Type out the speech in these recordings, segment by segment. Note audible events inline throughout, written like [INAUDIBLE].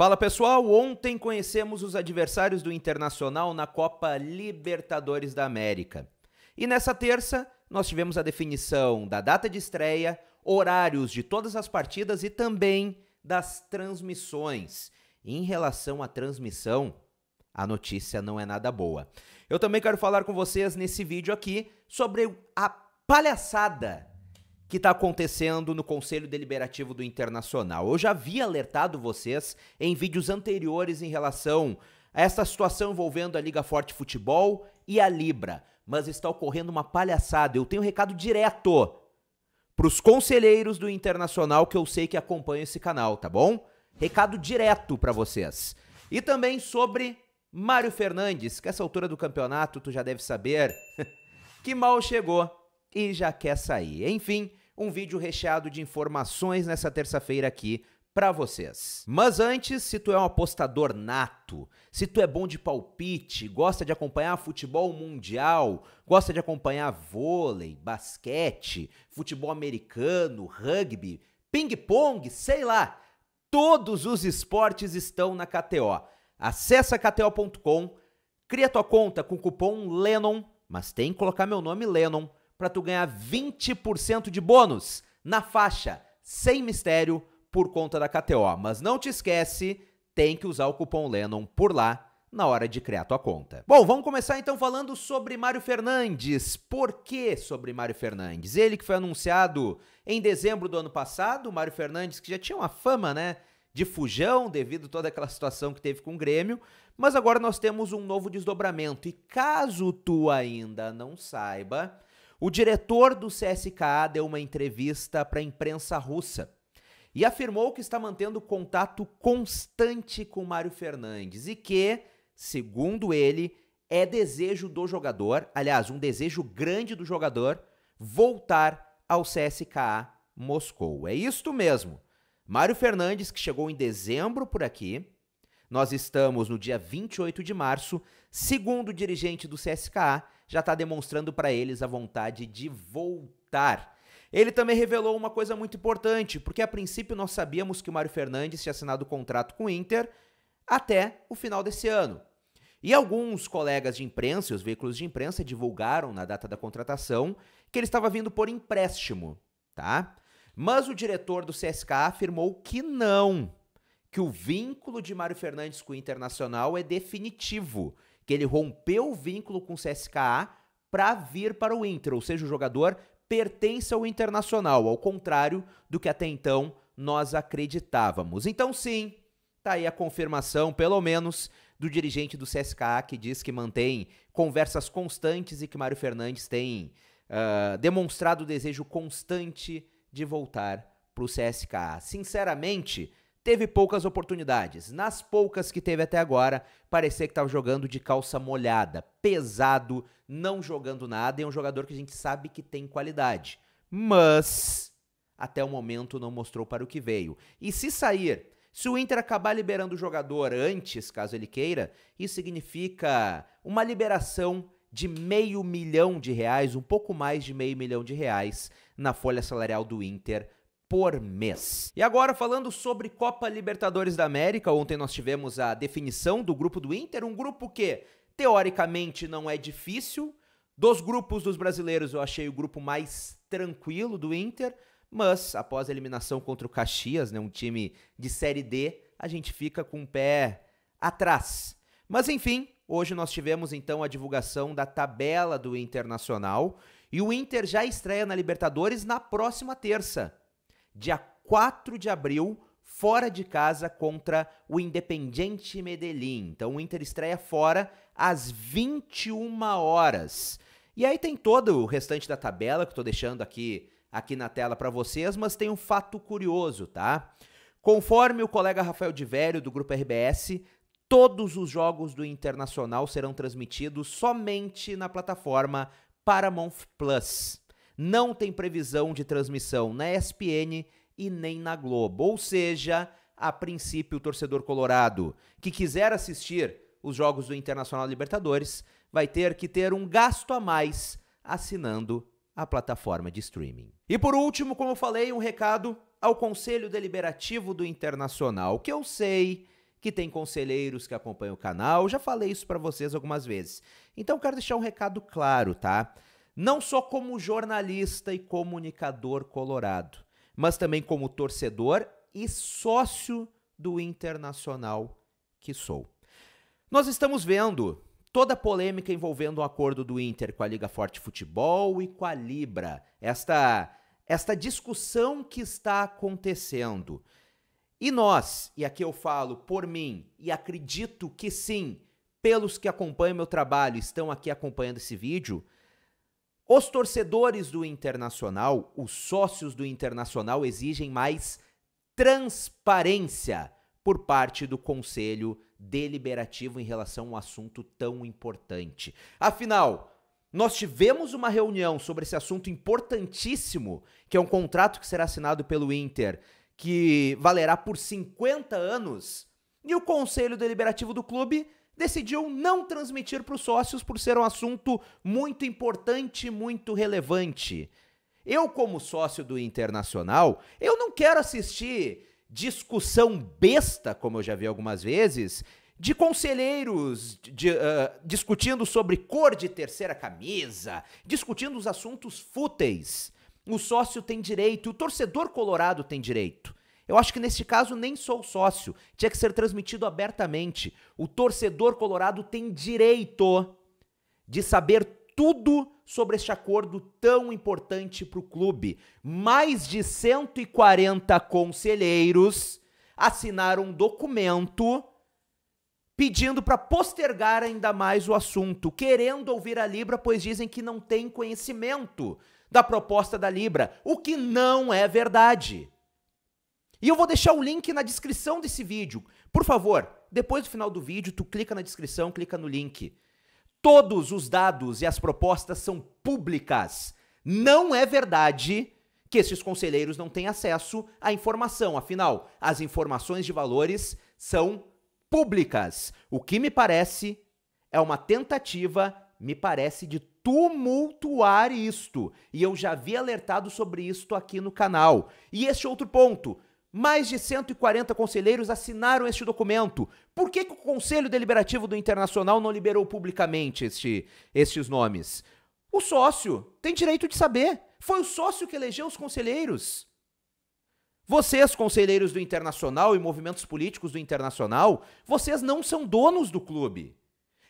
Fala pessoal, ontem conhecemos os adversários do Internacional na Copa Libertadores da América. E nessa terça, nós tivemos a definição da data de estreia, horários de todas as partidas e também das transmissões. Em relação à transmissão, a notícia não é nada boa. Eu também quero falar com vocês nesse vídeo aqui sobre a palhaçada que está acontecendo no Conselho Deliberativo do Internacional. Eu já havia alertado vocês em vídeos anteriores em relação a essa situação envolvendo a Liga Forte Futebol e a Libra, mas está ocorrendo uma palhaçada. Eu tenho um recado direto para os conselheiros do Internacional que eu sei que acompanham esse canal, tá bom? Recado direto para vocês. E também sobre Mário Fernandes, que essa altura do campeonato tu já deve saber [LAUGHS] que mal chegou e já quer sair. Enfim, um vídeo recheado de informações nessa terça-feira aqui para vocês. Mas antes, se tu é um apostador nato, se tu é bom de palpite, gosta de acompanhar futebol mundial, gosta de acompanhar vôlei, basquete, futebol americano, rugby, ping-pong, sei lá, todos os esportes estão na KTO. Acesse kto.com, cria tua conta com o cupom Lennon, mas tem que colocar meu nome Lennon para tu ganhar 20% de bônus na faixa, sem mistério, por conta da KTO. Mas não te esquece, tem que usar o cupom Lennon por lá na hora de criar tua conta. Bom, vamos começar então falando sobre Mário Fernandes. Por que sobre Mário Fernandes? Ele que foi anunciado em dezembro do ano passado, Mário Fernandes que já tinha uma fama, né, de fujão devido a toda aquela situação que teve com o Grêmio, mas agora nós temos um novo desdobramento e caso tu ainda não saiba, o diretor do CSKA deu uma entrevista para a imprensa russa e afirmou que está mantendo contato constante com Mário Fernandes e que, segundo ele, é desejo do jogador, aliás, um desejo grande do jogador, voltar ao CSKA Moscou. É isto mesmo. Mário Fernandes, que chegou em dezembro por aqui, nós estamos no dia 28 de março, segundo o dirigente do CSKA, já está demonstrando para eles a vontade de voltar. Ele também revelou uma coisa muito importante, porque a princípio nós sabíamos que o Mário Fernandes tinha assinado o contrato com o Inter até o final desse ano. E alguns colegas de imprensa os veículos de imprensa divulgaram na data da contratação que ele estava vindo por empréstimo, tá? Mas o diretor do CSK afirmou que não, que o vínculo de Mário Fernandes com o Internacional é definitivo que ele rompeu o vínculo com o CSKA para vir para o Inter, ou seja, o jogador pertence ao Internacional, ao contrário do que até então nós acreditávamos. Então sim, tá aí a confirmação, pelo menos, do dirigente do CSKA que diz que mantém conversas constantes e que Mário Fernandes tem uh, demonstrado o desejo constante de voltar para o CSKA. Sinceramente, teve poucas oportunidades. Nas poucas que teve até agora, parecia que estava jogando de calça molhada, pesado, não jogando nada, e é um jogador que a gente sabe que tem qualidade. Mas até o momento não mostrou para o que veio. E se sair, se o Inter acabar liberando o jogador antes, caso ele queira, isso significa uma liberação de meio milhão de reais, um pouco mais de meio milhão de reais na folha salarial do Inter por mês. E agora falando sobre Copa Libertadores da América, ontem nós tivemos a definição do grupo do Inter, um grupo que teoricamente não é difícil. Dos grupos dos brasileiros, eu achei o grupo mais tranquilo do Inter, mas após a eliminação contra o Caxias, né, um time de série D, a gente fica com o pé atrás. Mas enfim, hoje nós tivemos então a divulgação da tabela do Internacional e o Inter já estreia na Libertadores na próxima terça dia 4 de abril, fora de casa contra o Independiente Medellín. Então o Inter estreia fora às 21 horas. E aí tem todo o restante da tabela que estou deixando aqui aqui na tela para vocês, mas tem um fato curioso, tá? Conforme o colega Rafael de Vério do grupo RBS, todos os jogos do Internacional serão transmitidos somente na plataforma Paramount Plus não tem previsão de transmissão na ESPN e nem na Globo. Ou seja, a princípio, o torcedor colorado que quiser assistir os jogos do Internacional Libertadores vai ter que ter um gasto a mais assinando a plataforma de streaming. E por último, como eu falei, um recado ao Conselho Deliberativo do Internacional, que eu sei que tem conselheiros que acompanham o canal, já falei isso para vocês algumas vezes. Então quero deixar um recado claro, tá? não só como jornalista e comunicador colorado, mas também como torcedor e sócio do internacional que sou. Nós estamos vendo toda a polêmica envolvendo o acordo do Inter com a Liga Forte Futebol e com a Libra, esta, esta discussão que está acontecendo. E nós, e aqui eu falo por mim, e acredito que sim, pelos que acompanham meu trabalho estão aqui acompanhando esse vídeo, os torcedores do Internacional, os sócios do Internacional exigem mais transparência por parte do Conselho Deliberativo em relação a um assunto tão importante. Afinal, nós tivemos uma reunião sobre esse assunto importantíssimo, que é um contrato que será assinado pelo Inter, que valerá por 50 anos, e o Conselho Deliberativo do clube decidiu não transmitir para os sócios por ser um assunto muito importante, muito relevante. Eu, como sócio do Internacional, eu não quero assistir discussão besta, como eu já vi algumas vezes, de conselheiros de, uh, discutindo sobre cor de terceira camisa, discutindo os assuntos fúteis. O sócio tem direito, o torcedor colorado tem direito. Eu acho que neste caso nem sou sócio, tinha que ser transmitido abertamente. O torcedor colorado tem direito de saber tudo sobre este acordo tão importante para o clube. Mais de 140 conselheiros assinaram um documento pedindo para postergar ainda mais o assunto, querendo ouvir a Libra, pois dizem que não tem conhecimento da proposta da Libra, o que não é verdade. E eu vou deixar o link na descrição desse vídeo. Por favor, depois do final do vídeo, tu clica na descrição, clica no link. Todos os dados e as propostas são públicas. Não é verdade que esses conselheiros não têm acesso à informação. Afinal, as informações de valores são públicas. O que me parece é uma tentativa, me parece, de tumultuar isto. E eu já havia alertado sobre isto aqui no canal. E este é outro ponto. Mais de 140 conselheiros assinaram este documento. Por que, que o Conselho Deliberativo do Internacional não liberou publicamente este, estes nomes? O sócio tem direito de saber. Foi o sócio que elegeu os conselheiros. Vocês, conselheiros do Internacional e movimentos políticos do Internacional, vocês não são donos do clube.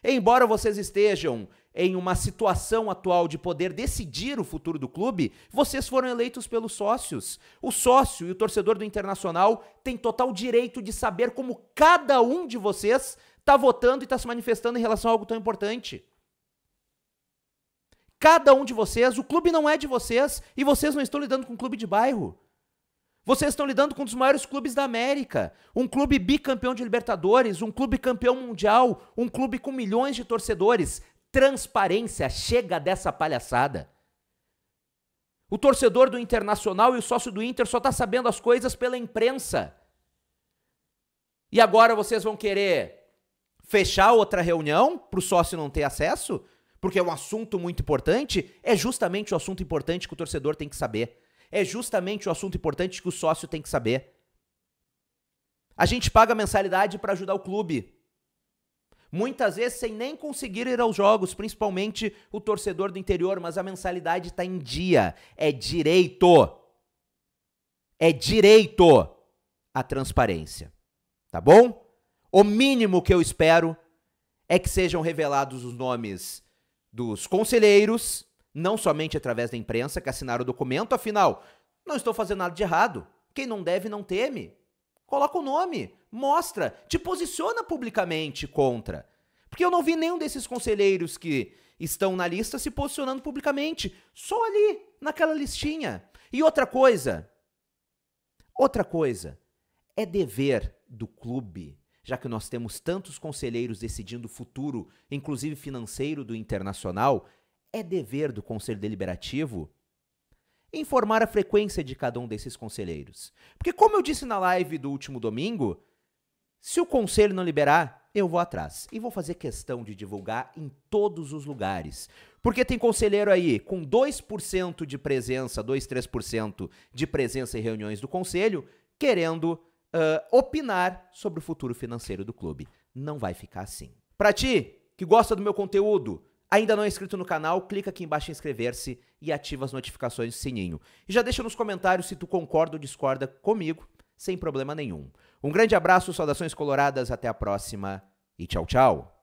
Embora vocês estejam em uma situação atual de poder decidir o futuro do clube, vocês foram eleitos pelos sócios. O sócio e o torcedor do Internacional têm total direito de saber como cada um de vocês está votando e está se manifestando em relação a algo tão importante. Cada um de vocês, o clube não é de vocês e vocês não estão lidando com um clube de bairro. Vocês estão lidando com um dos maiores clubes da América, um clube bicampeão de Libertadores, um clube campeão mundial, um clube com milhões de torcedores. Transparência, chega dessa palhaçada. O torcedor do Internacional e o sócio do Inter só está sabendo as coisas pela imprensa. E agora vocês vão querer fechar outra reunião para o sócio não ter acesso? Porque é um assunto muito importante. É justamente o assunto importante que o torcedor tem que saber. É justamente o assunto importante que o sócio tem que saber. A gente paga mensalidade para ajudar o clube. Muitas vezes sem nem conseguir ir aos jogos, principalmente o torcedor do interior, mas a mensalidade está em dia. É direito. É direito a transparência. Tá bom? O mínimo que eu espero é que sejam revelados os nomes dos conselheiros, não somente através da imprensa que assinaram o documento, afinal, não estou fazendo nada de errado. Quem não deve não teme. Coloca o nome, mostra, te posiciona publicamente contra. Porque eu não vi nenhum desses conselheiros que estão na lista se posicionando publicamente, só ali, naquela listinha. E outra coisa, outra coisa, é dever do clube, já que nós temos tantos conselheiros decidindo o futuro, inclusive financeiro, do internacional, é dever do Conselho Deliberativo informar a frequência de cada um desses conselheiros. Porque, como eu disse na live do último domingo, se o conselho não liberar, eu vou atrás. E vou fazer questão de divulgar em todos os lugares. Porque tem conselheiro aí com 2% de presença, 2, 3% de presença em reuniões do conselho, querendo uh, opinar sobre o futuro financeiro do clube. Não vai ficar assim. Para ti, que gosta do meu conteúdo, Ainda não é inscrito no canal? Clica aqui embaixo em inscrever-se e ativa as notificações do sininho. E já deixa nos comentários se tu concorda ou discorda comigo, sem problema nenhum. Um grande abraço, saudações coloradas, até a próxima e tchau, tchau!